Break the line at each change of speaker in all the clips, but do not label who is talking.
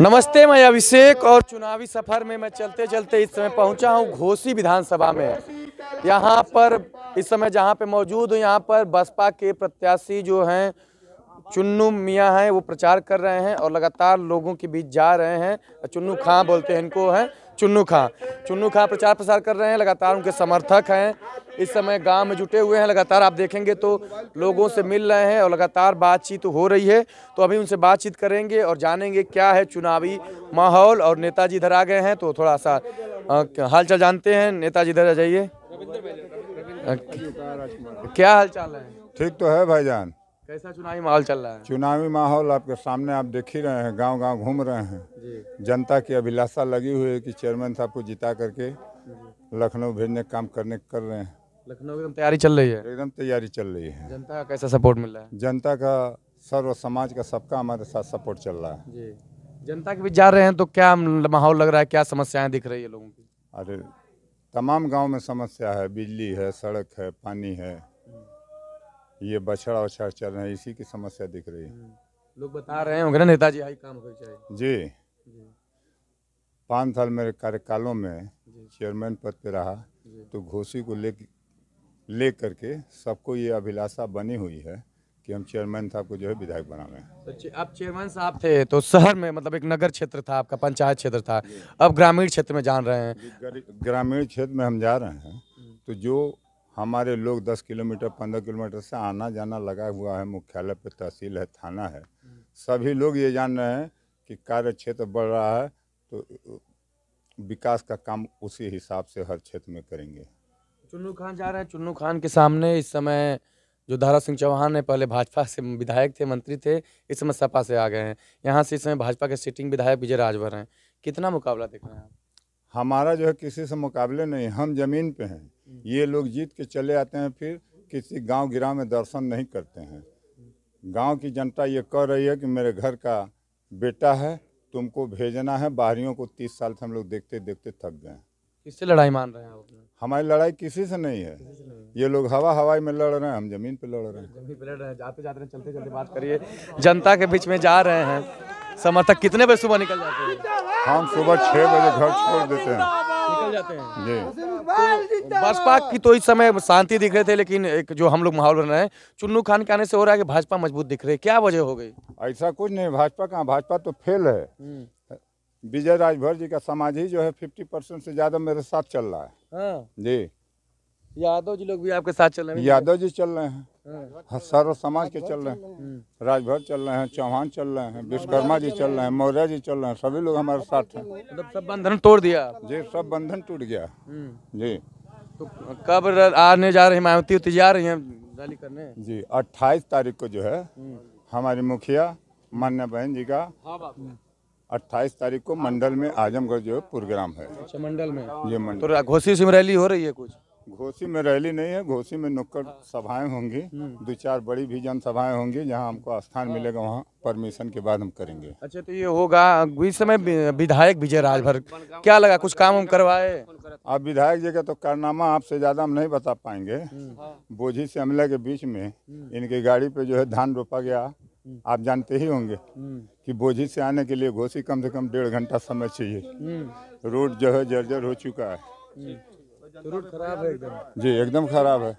नमस्ते मैं अभिषेक और चुनावी सफर में मैं चलते चलते इस समय पहुंचा हूं घोसी विधानसभा में यहां पर इस समय जहां पे मौजूद हूं यहां पर बसपा के प्रत्याशी जो हैं चुन्नू मियां हैं वो प्रचार कर रहे हैं और लगातार लोगों के बीच जा रहे हैं चुन्नू खां बोलते हैं इनको हैं चुन्नू खां चुन्नू खां प्रचार प्रसार कर रहे हैं लगातार उनके समर्थक हैं इस समय गांव में जुटे हुए हैं लगातार आप देखेंगे तो लोगों से मिल रहे हैं और लगातार बातचीत हो रही है तो अभी उनसे बातचीत करेंगे और जानेंगे क्या है चुनावी माहौल और नेताजी इधर आ गए हैं तो थोड़ा सा हालचाल
जानते हैं नेताजी इधर आ जाइए
क्या हालचाल है
ठीक तो है भाईजान
कैसा चुनावी माहौल चल रहा है चुनावी
माहौल आपके सामने आप देख ही रहे हैं गांव गांव घूम रहे हैं जनता की अभिलाषा लगी हुई है कि चेयरमैन साहब को जिता करके लखनऊ भेजने का काम करने कर रहे हैं लखनऊ एकदम तैयारी चल रही है एकदम तैयारी चल रही है जनता का कैसा सपोर्ट मिल रहा है जनता का सर्व समाज का सबका हमारे साथ सपोर्ट चल रहा है
जनता के बीच जा रहे हैं तो क्या माहौल लग रहा है क्या समस्याएं दिख रही है लोगों की
अरे तमाम गाँव में समस्या है बिजली है सड़क है पानी है ये बछड़ा उछड़ चल रहे हैं इसी की समस्या दिख रही है हम्म।
लोग बता रहे होंगे ना नेताजी आई काम
हो जाए जी, जी। पाँच साल मेरे कार्यकालों में चेयरमैन पद पे रहा तो घोसी को ले ले करके सबको ये अभिलाषा बनी हुई है कि हम चेयरमैन साहब को जो है विधायक बनावे
तो अब चेयरमैन साहब थे तो शहर में मतलब एक नगर क्षेत्र था आपका पंचायत क्षेत्र था अब ग्रामीण क्षेत्र में जान रहे हैं
ग्रामीण क्षेत्र में हम जा रहे हैं हम्म। तो जो हमारे लोग 10 किलोमीटर 15 किलोमीटर से आना जाना लगा हुआ है मुख्यालय पर तहसील है थाना है सभी लोग ये जान रहे हैं कि कार्य क्षेत्र बढ़ रहा है तो विकास का काम उसी हिसाब से हर क्षेत्र में करेंगे
चुन्नू खान जा रहे हैं चुन्नू खान के सामने इस समय जो धारा सिंह चौहान है पहले भाजपा से विधायक थे मंत्री थे इस समय सपा से आ गए हैं यहाँ से इस समय भाजपा के सिटिंग विधायक विजय राजभर हैं कितना मुकाबला देख रहे हैं आप
हमारा जो है किसी से मुकाबले नहीं हम जमीन पे हैं ये लोग जीत के चले आते हैं फिर किसी गांव गिरा में दर्शन नहीं करते हैं गांव की जनता ये कह रही है कि मेरे घर का बेटा है तुमको भेजना है बाहरियों को तीस साल से हम लोग देखते देखते थक गए किससे लड़ाई मान रहे हैं आप हमारी लड़ाई किसी से नहीं है ये लोग हवा हवाई में लड़ रहे हैं हम जमीन पे लड़ रहे हैं
जमीन पे लड़ रहे हैं जाते जाते चलते चलते बात करिए
जनता के बीच में जा रहे हैं
समर्थक कितने बजे सुबह निकल जाते हैं हम सुबह छः बजे घर छोड़ देते हैं
जाते
हैं
भाजपा की तो इस समय शांति दिख रहे थे लेकिन एक जो हम लोग माहौल बन रहे हैं
चुन्नू खान के आने से हो रहा है कि भाजपा मजबूत दिख रही है क्या वजह हो गई ऐसा कुछ नहीं भाजपा कहाँ भाजपा तो फेल है हम्म। विजय राजभर जी का समाज ही जो है फिफ्टी परसेंट से ज्यादा मेरे साथ चल रहा है हाँ। जी
यादव जी लोग भी आपके साथ चल रहे हैं यादव
जी चल रहे हैं हजारों हाँ, समाज के चल रहे हैं राजभर चल रहे हैं चौहान चल रहे हैं विश्वकर्मा जी चल रहे हैं मौर्य जी चल रहे हैं सभी लोग हमारे साथ हैं मतलब सब बंधन तोड़ दिया जी सब बंधन टूट गया हम्म। जी तो कब आने जा रहे हैं मायावती जा रही हैं रैली करने जी अट्ठाईस तारीख को जो है हम्म। हमारी मुखिया मान्य बहन जी का हाँ, अट्ठाईस तारीख को मंडल में आजमगढ़ जो है प्रोग्राम है अच्छा, मंडल में ये तो मंडल तो घोसी रैली हो रही है कुछ घोसी में रैली नहीं है घोसी में नुक्कड़ हाँ। सभाएं होंगी हम्म। दो चार बड़ी भी जनसभाएं होंगी जहां हमको स्थान हाँ। मिलेगा वहां परमिशन के बाद हम करेंगे अच्छा तो ये होगा इस समय विधायक विजय राजभर क्या लगा कुछ काम हम करवाए आप विधायक जी का तो कारनामा आपसे ज्यादा हम नहीं बता पाएंगे हम्म। हाँ। बोझी से अमला के बीच में हम्म। इनकी गाड़ी पे जो है धान रोपा गया आप जानते ही होंगे कि बोझी से आने के लिए घोसी कम से कम डेढ़ घंटा समय चाहिए रोड जो है जर्जर हो चुका है
जी एकदम खराब है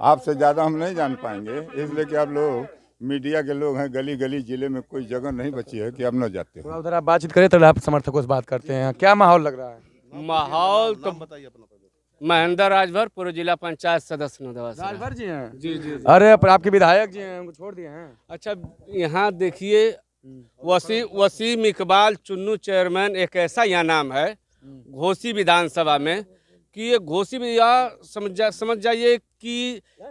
आपसे ज़्यादा हम नहीं जान पाएंगे इसलिए कि आप लोग मीडिया के लोग हैं गली गली जिले में कोई जगह नहीं बची है कि अब न जाते
हैं उधर आप बातचीत करें तो आप समर्थकों से बात करते हैं क्या माहौल लग रहा
है
माहौल तो बताइए अपना महेंद्र राजभर पूर्व जिला पंचायत सदस्य राजभर जी हैं जी जी अरे आपके विधायक
जी हैं छोड़ दिए हैं
अच्छा यहाँ देखिए वसी वसीम इकबाल चुन्नू चेयरमैन एक ऐसा यहाँ नाम है घोसी विधानसभा में कि ये घोसी भैया समझ जा समझ जाइए कि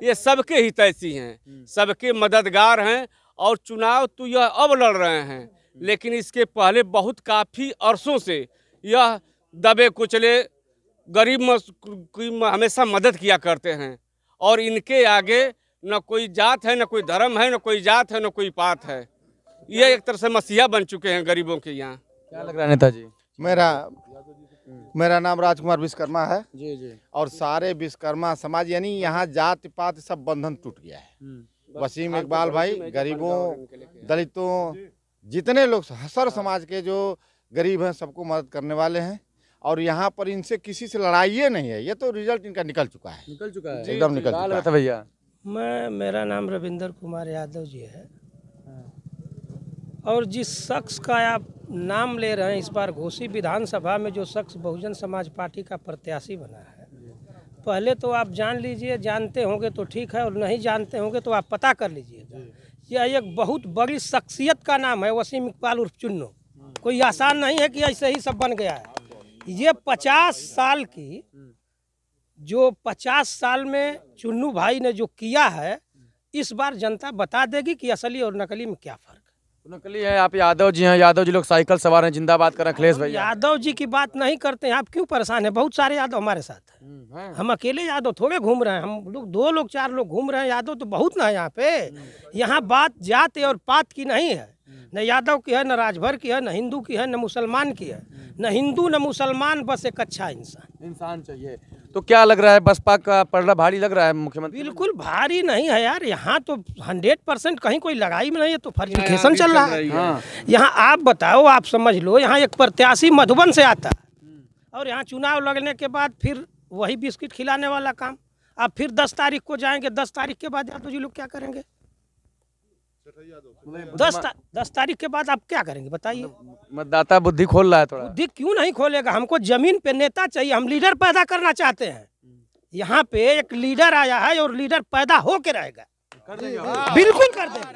ये सबके हितैषी हैं हम्म। सबके मददगार हैं और चुनाव तो यह अब लड़ रहे हैं हम्म। लेकिन इसके पहले बहुत काफ़ी अरसों से यह दबे कुचले गरीब की हमेशा मदद किया करते हैं और इनके आगे न कोई जात है न कोई धर्म है न कोई जात है न कोई पात है ये एक तरह से मसीहा बन चुके हैं गरीबों के यहाँ
क्या लग रहा है नेताजी मेरा मेरा नाम राजकुमार विश्वकर्मा है जी जी और सारे विश्वकर्मा समाज यानी यहाँ जाति पात सब बंधन टूट गया है वसीम हम्म। इकबाल तो भाई गरीबों दलितों जितने लोग हसर समाज के जो गरीब हैं सबको मदद करने वाले हैं और यहाँ पर इनसे किसी से लड़ाई नहीं है ये तो रिजल्ट इनका निकल चुका
है निकल चुका है एकदम निकल चुका है भैया मैं मेरा नाम रविंदर कुमार यादव जी है हाँ। और जिस शख्स का आप नाम ले रहे हैं इस बार घोसी विधानसभा में जो शख्स बहुजन समाज पार्टी का प्रत्याशी बना है पहले तो आप जान लीजिए जानते होंगे तो ठीक है और नहीं जानते होंगे तो आप पता कर लीजिए यह एक बहुत बड़ी शख्सियत का नाम है वसीम इकबाल उर्फ चुन्नू कोई आसान नहीं है कि ऐसे ही सब बन गया है ये पचास साल की जो पचास साल में चुन्नू भाई ने जो किया है इस बार जनता बता देगी कि असली और नकली में क्या फर्क
नकली है आप यादव जी हैं यादव जी लोग साइकिल सवार हैं जिंदाबाद करें अखिलेश भाई
यादव जी की बात नहीं करते हैं आप क्यों परेशान हैं बहुत सारे यादव हमारे साथ हम्म, हैं हम अकेले यादव थोड़े घूम रहे हैं हम लोग दो लोग चार लोग घूम रहे हैं यादव तो बहुत ना है यहाँ पे हम्म। यहाँ बात जाति और पात की नहीं है हम्म। न यादव की है न राजभर की है न हिंदू की है न मुसलमान की है न हिंदू न मुसलमान बस एक अच्छा इंसान इंसान चाहिए
तो क्या लग रहा है बसपा का पलड़ा भारी लग रहा है मुख्यमंत्री
बिल्कुल भारी नहीं है यार यहाँ तो हंड्रेड परसेंट कहीं कोई लगाई में नहीं है तो फर्जिफिकेशन चल रहा है हाँ। यहाँ आप बताओ आप समझ लो यहाँ एक प्रत्याशी मधुबन से आता हम्म। और यहाँ चुनाव लगने के बाद फिर वही बिस्किट खिलाने वाला काम आप फिर दस तारीख को जाएंगे दस तारीख के बाद यादव तो जी लोग क्या करेंगे दस ता, दस तारीख के बाद आप क्या करेंगे बताइए मतलब
मतदाता बुद्धि खोल रहा है थोड़ा बुद्धि
क्यों नहीं खोलेगा हमको जमीन पे नेता चाहिए हम लीडर पैदा करना चाहते हैं यहाँ पे एक लीडर आया है और लीडर पैदा होके रहेगा बिल्कुल कर देंगे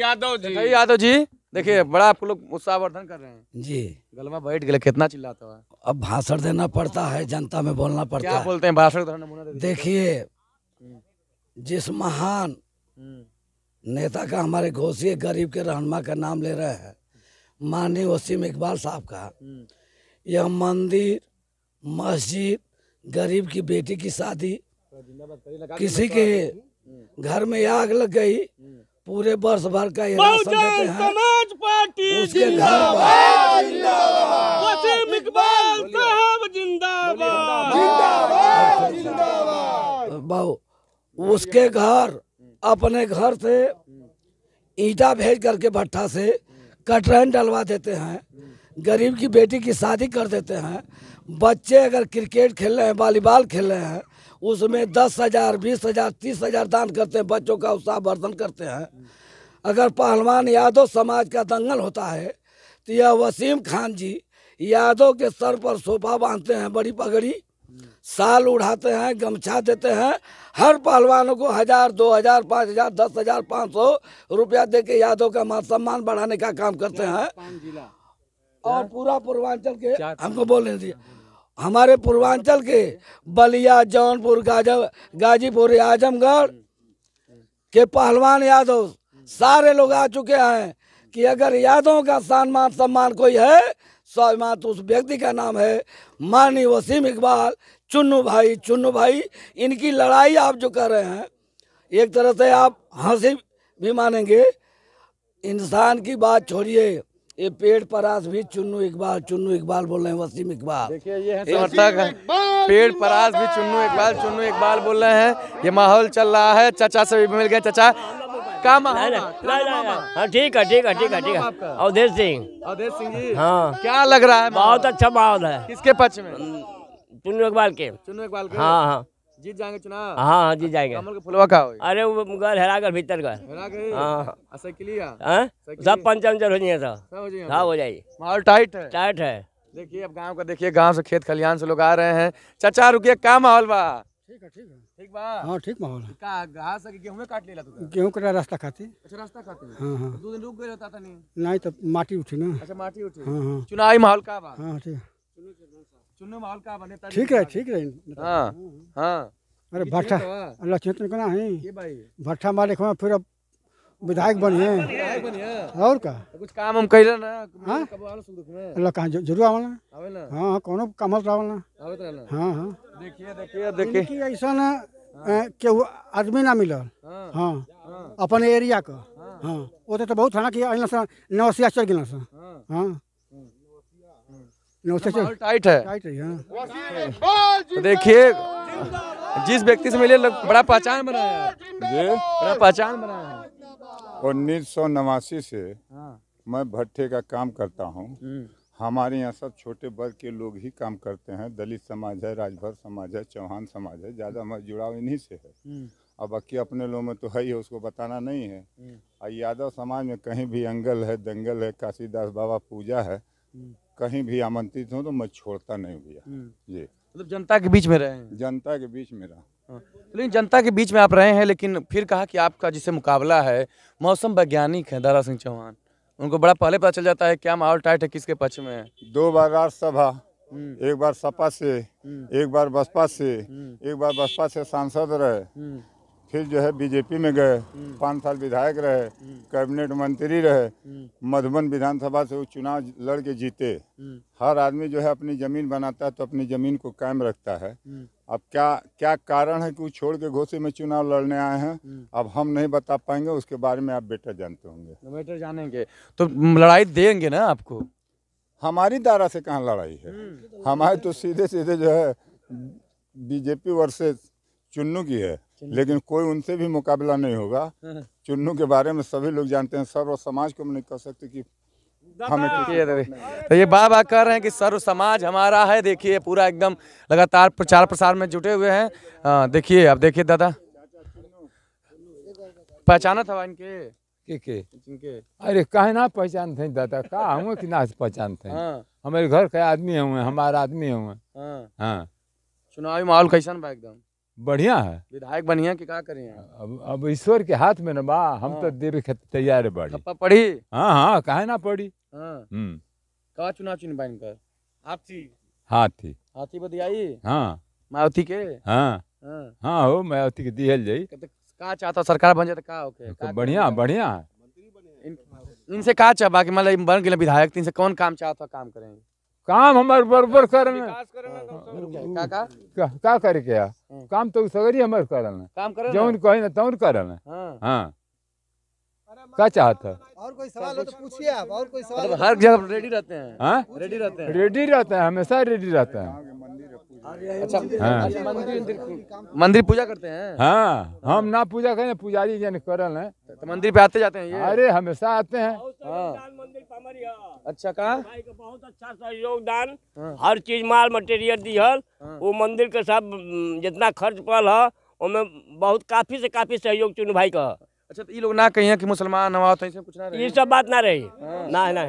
यादव जी यादव
जी देखिए बड़ा आप लोग उत्साहवर्धन कर रहे हैं जी गलमा
बैठ गया कितना चिल्लाता है अब भाषण देना पड़ता है जनता में बोलना पड़ता है बोलते हैं भाषण देखिए जिस महान हम्म। नेता का हमारे घोषी गरीब के रहनमा का नाम ले रहे हैं माननीय वसीम इकबाल साहब का हम्म। यह मंदिर मस्जिद गरीब की बेटी की शादी
तो किसी के
हम्म। घर में आग लग गई पूरे वर्ष भर का ये राशन देते
हैं उसके घर वसीम इकबाल साहब जिंदाबाद जिंदाबाद
उसके घर अपने घर से ईटा भेज करके भट्टा से कटरैन डलवा देते हैं गरीब की बेटी की शादी कर देते हैं बच्चे अगर क्रिकेट खेल रहे हैं वॉलीबॉल खेल रहे हैं उसमें दस हज़ार बीस हज़ार तीस हज़ार दान करते हैं बच्चों का उत्साह वर्धन करते हैं अगर पहलवान यादव समाज का दंगल होता है तो यह वसीम खान जी यादव के सर पर सोफा बांधते हैं बड़ी पगड़ी साल उड़ाते हैं गमछा देते हैं हर पहलवानों को हजार दो हजार पाँच हजार दस हजार पाँच सौ रुपया दे के यादव का मान सम्मान बढ़ाने का काम करते हैं और पूरा पूर्वांचल के हमको बोलने दिए हमारे पूर्वांचल के बलिया जौनपुर गाजब गाजीपुर आजमगढ़ के पहलवान यादव सारे लोग आ चुके हैं कि अगर यादव का सम्मान सम्मान कोई है स्वाभिमान तो उस व्यक्ति का नाम है मानी वसीम इकबाल चुन्नू भाई चुन्नू भाई इनकी लड़ाई आप जो कर रहे हैं एक तरह से आप हंसी भी मानेंगे इंसान की बात छोड़िए ये पेड़ परास भी चुन्नू इकबाल चुन्नू इकबाल बोल रहे हैं वसीम इकबाल देखिए ये है समर्थक है पेड़
परास भी चुन्नू इकबाल
चुन्नू इकबाल बोल रहे हैं ये
माहौल चल रहा है चाचा से भी मिल गए चाचा का
मामा हाँ ठीक है ठीक है ठीक है ठीक है अवधेश सिंह
अवधेश सिंह जी हाँ क्या लग रहा है
बहुत अच्छा माहौल है किसके पक्ष में चुनू इकबाल के चुनू इकबाल के हाँ हाँ जीत जाएंगे चुनाव हाँ हाँ जीत जाएंगे फुलवा का अरे वो घर हेरा कर भीतर का हाँ। हाँ? सब पंचमचर हो जाए हाँ हो जाए माहौल टाइट है टाइट है देखिए अब गांव का देखिए
गांव से खेत खलिहान से लोग आ रहे हैं चाचा रुकिए क्या माहौल बा ठीक है ठीक है ठीक बा हाँ ठीक माहौल है का घास के गेहूं में काट लेला तू गेहूं
का रास्ता खाती
अच्छा रास्ता खाती हां हां तो दो दिन रुक गए रहता था नहीं
नहीं तो माटी उठी ना अच्छा माटी उठी हां हां चुनावी माहौल का बा हां
ठीक चुनाव माहौल का बने ठीक है हाँ, हाँ। ठीक है हां हां अरे भट्टा
अल्लाह चेतन कना है ये भाई भट्टा मालिक हम फिर अब विधायक बनिए और का तो कुछ काम हम कैला ना हां कहां जरूर आवल ना हां हाँ, कोनो कमल रावला हां हां देखिए देखिए देखिए कि ऐसा ना केहू आदमी ना मिलल हां हाँ। हाँ। अपन एरिया का हां ओते तो, तो बहुत थाना कि आइला से नवसिया चल गेला सा हां चल टाइट है टाइट
है हां तो देखिए जिस व्यक्ति से मिले बड़ा पहचान बनाया
जी बड़ा पहचान बनाया उन्नीस सौ नवासी से हाँ। मैं भट्टे का काम करता हूँ हम्म। हमारे यहाँ सब छोटे वर्ग के लोग ही काम करते हैं दलित समाज है राजभर समाज है चौहान समाज है ज़्यादा हमारा जुड़ाव इन्हीं से है और हम्म। बाकी अपने लोगों में तो है ही है उसको बताना नहीं है और हम्म। यादव समाज में कहीं भी अंगल है दंगल है काशीदास बाबा पूजा है कहीं भी आमंत्रित हूँ तो मैं छोड़ता नहीं भैया जी मतलब जनता के बीच में रहे जनता के बीच में रहा हाँ। लेकिन जनता के
बीच में आप रहे हैं लेकिन फिर कहा कि आपका जिसे मुकाबला है मौसम वैज्ञानिक है दारा सिंह चौहान उनको बड़ा पहले पता चल जाता है क्या माहौल टाइट है किसके पक्ष में
दो बार सभा हम्म। एक बार सपा से हम्म। एक बार बसपा से हम्म। एक बार बसपा से सांसद रहे फिर जो है बीजेपी में गए हम्म। पाँच साल विधायक रहे हम्म। कैबिनेट मंत्री रहे हम्म। मधुबन विधानसभा से वो चुनाव लड़ के जीते हर आदमी जो है अपनी ज़मीन बनाता है तो अपनी ज़मीन को कायम रखता है अब क्या क्या कारण है कि वो छोड़ के घोसे में चुनाव लड़ने आए हैं अब हम नहीं बता पाएंगे उसके बारे में आप बेटर जानते होंगे तो बेटर जानेंगे तो लड़ाई देंगे ना आपको हमारी दारा से कहाँ लड़ाई है हमारे तो सीधे सीधे जो है बीजेपी वर्सेज चुन्नू की है लेकिन कोई उनसे भी मुकाबला नहीं होगा हाँ। चुन्नू के बारे में सभी लोग जानते हैं सर्व समाज को नहीं कह सकते कि तो ये बाबा कह रहे हैं कि सर्व समाज हमारा
है देखिए पूरा एकदम लगातार प्रचार प्रसार में जुटे हुए हैं हाँ, देखिए अब देखिए दादा पहचाना था इनके के के अरे कहे
ना पहचान थे दादा कहा हुए कि ना पहचान थे हाँ। हमारे घर के आदमी हुए हमारा आदमी हुए
चुनावी माहौल कैसा एकदम
बढ़िया है विधायक बनिया
के का करें अब
अब ईश्वर के हाथ में ना बा हम तो हाँ। देवे के तैयार बड़ी पढ़ी हाँ हाँ कहे ना पढ़ी
हाँ हम्म। का चुनाव चुन बन कर हाथी हाथी हाथी बदियाई
हाँ मायावती के हाँ।, हाँ हाँ, हो मायावती के दिहल जाई
का चाहता सरकार बन जाए तो का होके तो बढ़िया बढ़िया इनसे कहा चाह बाकी मतलब बन गए विधायक तो इनसे कौन काम चाहता काम करेंगे काम हमारे बरबर करन हाँ,
काका का, करे क्या हाँ। काम तो सगरी हमारे करन काम जौन कहे ना तौन करन हां हाँ। क्या चाहता है और कोई सवाल हो तो पूछिए आप और कोई सवाल तो हर जगह रेडी रहते हैं रेडी रहते हैं रेडी रहते हैं हमेशा रेडी रहते हैं
अच्छा हाँ। अच्छा, मंदिर पूजा करते हैं हाँ
हम ना पूजा करें पुजारी जन करल है तो, तो मंदिर पे आते जाते हैं ये अरे हमेशा आते हैं
हाँ। अच्छा कहा बहुत अच्छा सहयोग दान हाँ। हर चीज माल मटेरियल दी हल वो मंदिर के सब जितना खर्च पड़ल है उनमें बहुत काफी से काफी सहयोग चुनू भाई का अच्छा तो ये लोग ना कहिए कि मुसलमान ना नवाज तो कुछ ना रहे ये सब बात ना रही हाँ। ना ना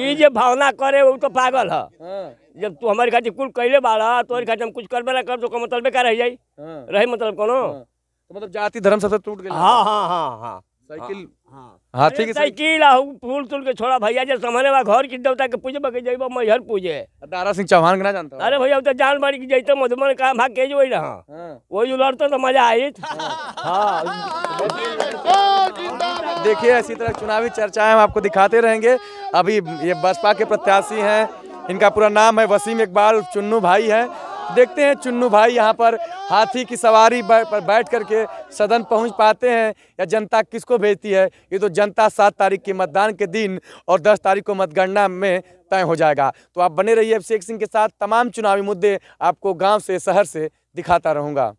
ये जो भावना करे वो तो पागल है हाँ। जब तू हमारे खाते कुल कैले बाड़ा तो खाते हम कुछ करबे ना कर तो का मतलब का रह जाई हाँ। रहे मतलब कोनो हाँ। तो मतलब जाति धर्म सब तो टूट गए हां हां हां हां साइकिल हाथी हाँ, की है साइकिल आहू फूल तुल के छोड़ा भैया जब समझने वाला घर की देवता के पूजे बगे जइबो मैहर पूजे दारा सिंह चौहान के ना जानता अरे भैया तो जान बाड़ी की जइते मधुमन का भाग के जोई रहा वही हाँ। उलरते तो मजा आई हां हाँ। देखिए इसी तरह चुनावी चर्चाएं हम आपको
दिखाते रहेंगे अभी ये बसपा के प्रत्याशी हैं इनका पूरा नाम है वसीम इकबाल चुन्नू भाई हैं देखते हैं चुन्नू भाई यहाँ पर हाथी की सवारी पर बैठ करके सदन पहुँच पाते हैं या जनता किसको भेजती है ये तो जनता सात तारीख के मतदान के दिन और दस तारीख को मतगणना में तय हो जाएगा तो आप बने रहिए अभिषेक सिंह के साथ तमाम चुनावी मुद्दे आपको गाँव से शहर से दिखाता रहूँगा